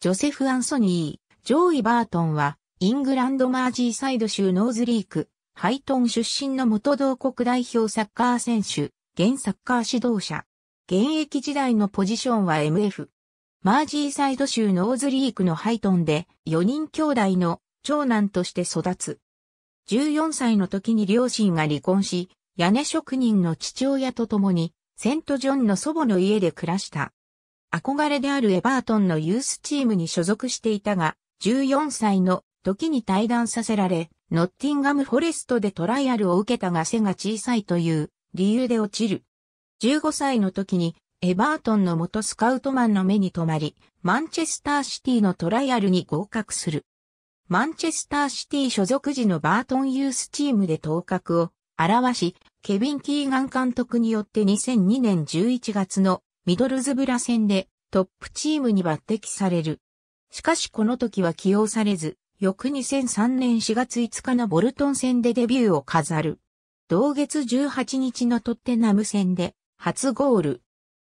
ジョセフ・アンソニー、ジョーイ・バートンは、イングランド・マージーサイド州ノーズリーク、ハイトン出身の元同国代表サッカー選手、現サッカー指導者。現役時代のポジションは MF。マージーサイド州ノーズリークのハイトンで、4人兄弟の長男として育つ。14歳の時に両親が離婚し、屋根職人の父親と共に、セントジョンの祖母の家で暮らした。憧れであるエバートンのユースチームに所属していたが、14歳の時に退団させられ、ノッティンガムフォレストでトライアルを受けたが背が小さいという理由で落ちる。15歳の時にエバートンの元スカウトマンの目に留まり、マンチェスターシティのトライアルに合格する。マンチェスターシティ所属時のバートンユースチームで頭角を表し、ケビン・キーガン監督によって2002年11月のミドルズブラ戦でトップチームに抜擢される。しかしこの時は起用されず、翌2003年4月5日のボルトン戦でデビューを飾る。同月18日のトッテナム戦で初ゴール。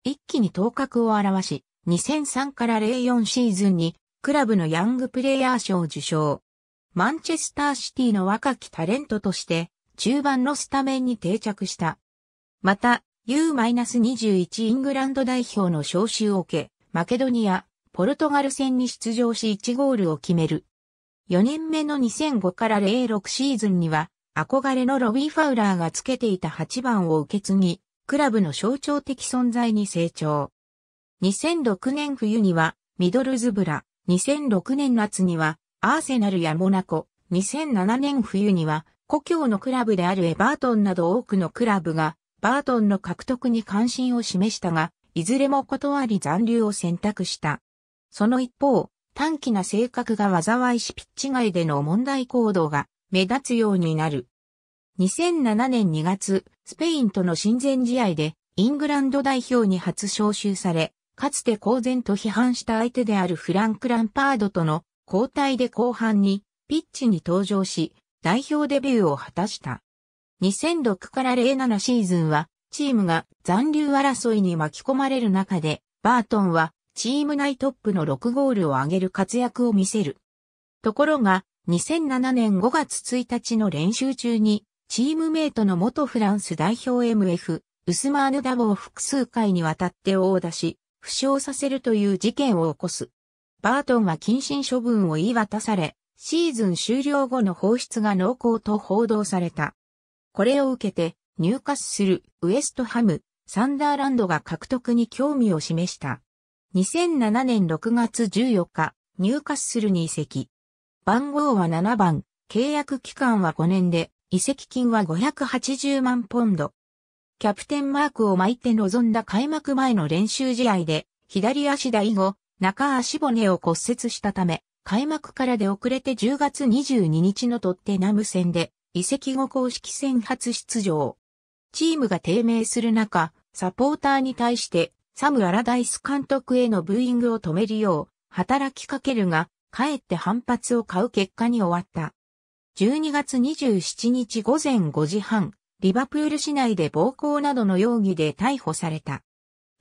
一気に頭角を現し、2003から04シーズンにクラブのヤングプレイヤー賞を受賞。マンチェスターシティの若きタレントとして中盤のスタメンに定着した。また、U-21 イングランド代表の招集を受け、マケドニア、ポルトガル戦に出場し1ゴールを決める。4年目の2005から06シーズンには、憧れのロビー・ファウラーがつけていた8番を受け継ぎ、クラブの象徴的存在に成長。2006年冬には、ミドルズブラ、2006年夏には、アーセナルやモナコ、2007年冬には、故郷のクラブであるエバートンなど多くのクラブがバートンの獲得に関心を示したが、いずれも断り残留を選択した。その一方、短気な性格が災いしピッチ外での問題行動が目立つようになる。2007年2月、スペインとの親善試合でイングランド代表に初招集され、かつて公然と批判した相手であるフランク・ランパードとの交代で後半にピッチに登場し、代表デビューを果たした。2006から07シーズンは、チームが残留争いに巻き込まれる中で、バートンはチーム内トップの6ゴールを挙げる活躍を見せる。ところが、2007年5月1日の練習中に、チームメイトの元フランス代表 MF、ウスマーヌ・ダボを複数回にわたって殴打し、負傷させるという事件を起こす。バートンは謹慎処分を言い渡され、シーズン終了後の放出が濃厚と報道された。これを受けて、入荷するウエストハム、サンダーランドが獲得に興味を示した。2007年6月14日、入荷するに移籍。番号は7番、契約期間は5年で、移籍金は580万ポンド。キャプテンマークを巻いて臨んだ開幕前の練習試合で、左足台後、中足骨を骨折したため、開幕からで遅れて10月22日のトッテナム戦で移籍後公式戦初出場。チームが低迷する中、サポーターに対してサム・アラダイス監督へのブーイングを止めるよう働きかけるが、かえって反発を買う結果に終わった。12月27日午前5時半、リバプール市内で暴行などの容疑で逮捕された。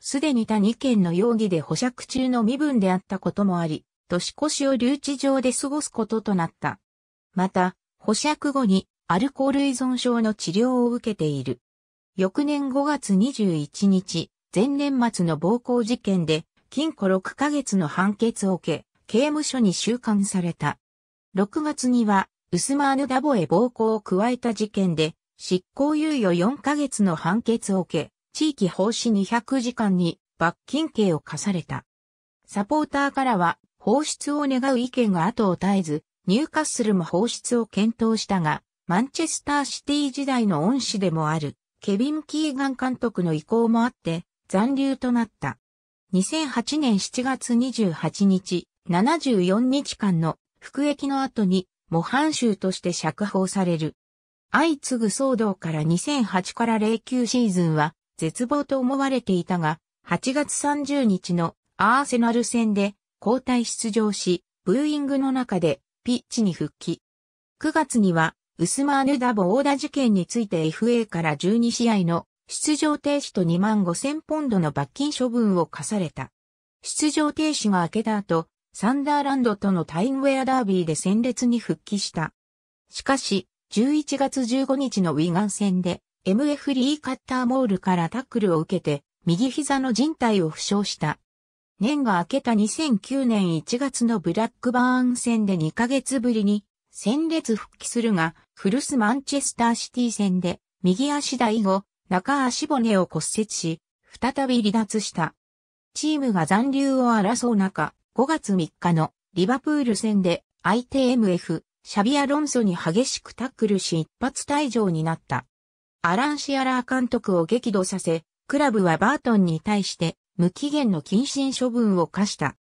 すでに他2件の容疑で保釈中の身分であったこともあり、年越しを留置場で過ごすこととなった。また、保釈後にアルコール依存症の治療を受けている。翌年5月21日、前年末の暴行事件で、禁錮6ヶ月の判決を受け、刑務所に収監された。6月には、ウスマーヌ・ダボへ暴行を加えた事件で、執行猶予4ヶ月の判決を受け、地域奉仕200時間に罰金刑を課された。サポーターからは、放出を願う意見が後を絶えず、入荷するも放出を検討したが、マンチェスターシティ時代の恩師でもある、ケビン・キーガン監督の意向もあって、残留となった。2008年7月28日、74日間の服役の後に、模範囚として釈放される。相次ぐ騒動から2008から09シーズンは絶望と思われていたが、8月30日のアーセナル戦で交代出場し、ブーイングの中でピッチに復帰。9月にはウスマーヌ・ダ・ボーダ事件について FA から12試合の出場停止と2万5千ポンドの罰金処分を課された。出場停止が明けた後、サンダーランドとのタインウェアダービーで戦列に復帰した。しかし、11月15日のウィガン戦で、MF リー・カッターモールからタックルを受けて、右膝の靭帯を負傷した。年が明けた2009年1月のブラックバーン戦で2ヶ月ぶりに、戦列復帰するが、フルスマンチェスターシティ戦で右足台後、中足骨を骨折し、再び離脱した。チームが残留を争う中、5月3日のリバプール戦で相手 MF、シャビアロンソに激しくタックルし一発退場になった。アラン・シアラー監督を激怒させ、クラブはバートンに対して無期限の謹慎処分を課した。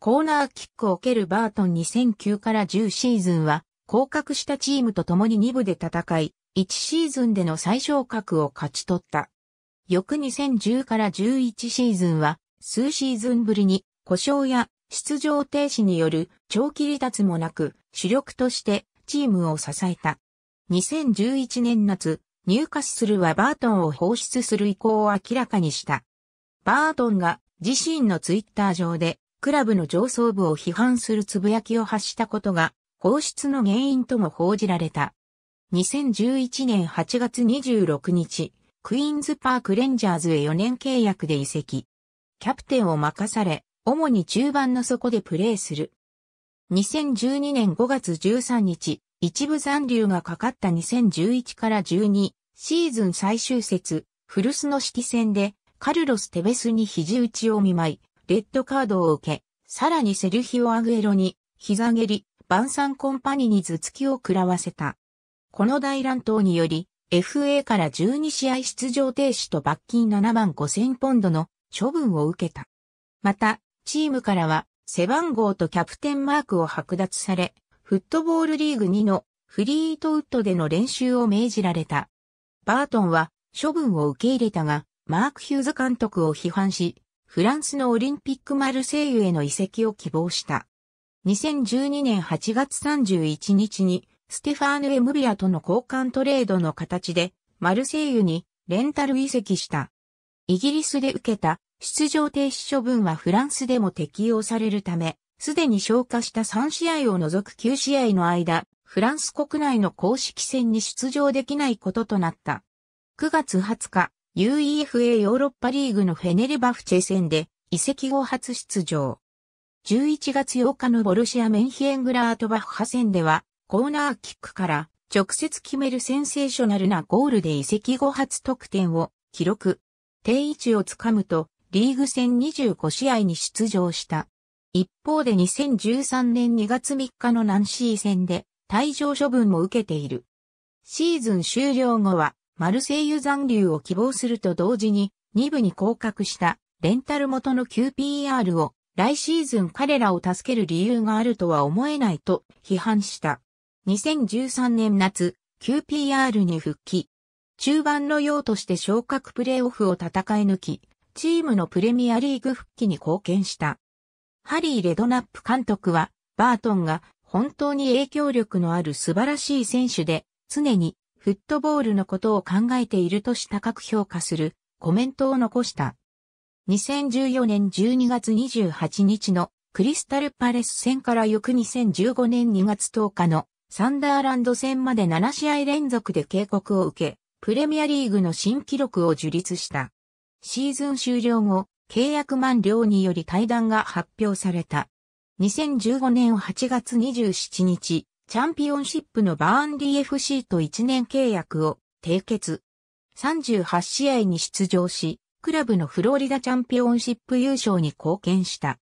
コーナーキックを受けるバートン2009から10シーズンは降格したチームと共に2部で戦い、1シーズンでの最小格を勝ち取った。翌2010から11シーズンは、数シーズンぶりに、故障や出場停止による長期離脱もなく、主力としてチームを支えた。2011年夏、入荷するはバートンを放出する意向を明らかにした。バートンが自身のツイッター上でクラブの上層部を批判するつぶやきを発したことが放出の原因とも報じられた。2011年8月26日、クイーンズパークレンジャーズへ4年契約で移籍。キャプテンを任され、主に中盤の底でプレーする。2012年5月13日、一部残留がかかった2011から12シーズン最終節、古巣の指揮戦でカルロス・テベスに肘打ちを見舞い、レッドカードを受け、さらにセルヒオ・アグエロに膝蹴り、晩餐コンパニに頭突きを食らわせた。この大乱闘により、FA から12試合出場停止と罰金7万5千ポンドの処分を受けた。また、チームからは背番号とキャプテンマークを剥奪され、フットボールリーグ2のフリートウッドでの練習を命じられた。バートンは処分を受け入れたが、マーク・ヒューズ監督を批判し、フランスのオリンピックマルセイユへの移籍を希望した。2012年8月31日に、ステファーヌ・エムビアとの交換トレードの形で、マルセイユにレンタル移籍した。イギリスで受けた出場停止処分はフランスでも適用されるため、すでに消化した3試合を除く9試合の間、フランス国内の公式戦に出場できないこととなった。9月20日、UEFA ヨーロッパリーグのフェネルバフチェ戦で、移籍後初出場。11月8日のボルシア・メンヒエングラートバッハ戦では、コーナーキックから直接決めるセンセーショナルなゴールで移籍後初得点を記録。定位置をつかむと、リーグ戦25試合に出場した。一方で2013年2月3日のナンシー戦で退場処分も受けている。シーズン終了後は、マルセイユ残留を希望すると同時に、2部に降格したレンタル元の QPR を来シーズン彼らを助ける理由があるとは思えないと批判した。2013年夏、QPR に復帰。中盤の用として昇格プレーオフを戦い抜き、チームのプレミアリーグ復帰に貢献した。ハリー・レドナップ監督は、バートンが本当に影響力のある素晴らしい選手で、常にフットボールのことを考えているとしたく評価するコメントを残した。2014年12月28日のクリスタルパレス戦から翌2015年2月10日のサンダーランド戦まで7試合連続で警告を受け、プレミアリーグの新記録を樹立した。シーズン終了後、契約満了により対談が発表された。2015年8月27日、チャンピオンシップのバーンリー FC と1年契約を締結。38試合に出場し、クラブのフロリダチャンピオンシップ優勝に貢献した。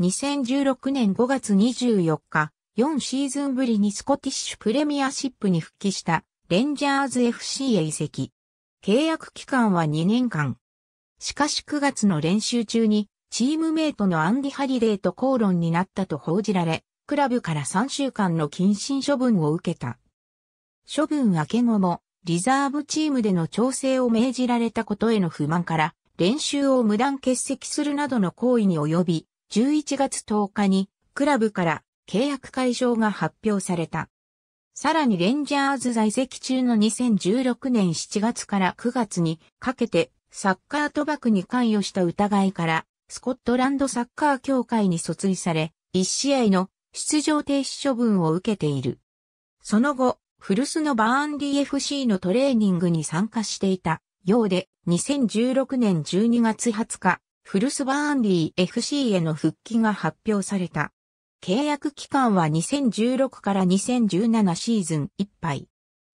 2016年5月24日、4シーズンぶりにスコティッシュプレミアシップに復帰したレンジャーズ FC へ移籍。契約期間は2年間。しかし9月の練習中にチームメイトのアンディ・ハリデーと口論になったと報じられ、クラブから3週間の謹慎処分を受けた。処分明け後もリザーブチームでの調整を命じられたことへの不満から練習を無断欠席するなどの行為に及び、11月10日にクラブから契約解消が発表された。さらにレンジャーズ在籍中の2016年7月から9月にかけてサッカー賭博に関与した疑いからスコットランドサッカー協会に訴追され、1試合の出場停止処分を受けている。その後、古巣のバーンリー FC のトレーニングに参加していた。ようで、2016年12月20日、フルスバーンリー FC への復帰が発表された。契約期間は2016から2017シーズンいっぱい。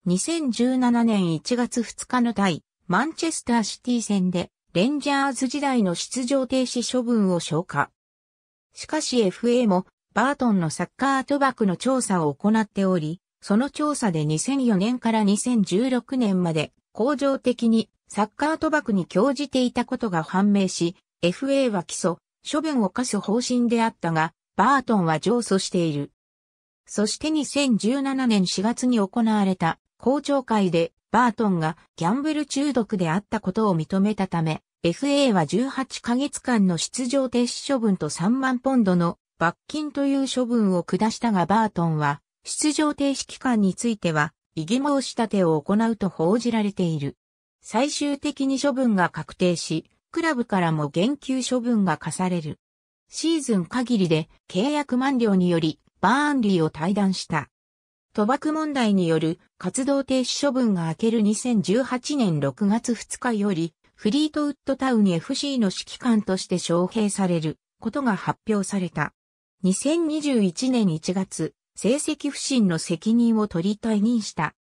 2017年1月2日の対、マンチェスターシティ戦で、レンジャーズ時代の出場停止処分を消化。しかし FA も、バートンのサッカー賭博の調査を行っており、その調査で2004年から2016年まで、恒常的にサッカー賭博に興じていたことが判明し、FA は起訴、処分を課す方針であったが、バートンは上訴している。そして2017年4月に行われた公聴会でバートンがギャンブル中毒であったことを認めたため、FA は18ヶ月間の出場停止処分と3万ポンドの罰金という処分を下したがバートンは出場停止期間については異議申し立てを行うと報じられている。最終的に処分が確定し、クラブからも減給処分が課される。シーズン限りで契約満了によりバーンリーを退団した。賭博問題による活動停止処分が明ける2018年6月2日よりフリートウッドタウン FC の指揮官として招聘されることが発表された。2021年1月、成績不振の責任を取り退任した。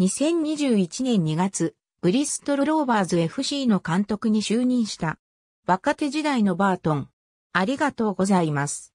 2021年2月、ブリストル・ローバーズ FC の監督に就任した。若手時代のバートン。ありがとうございます。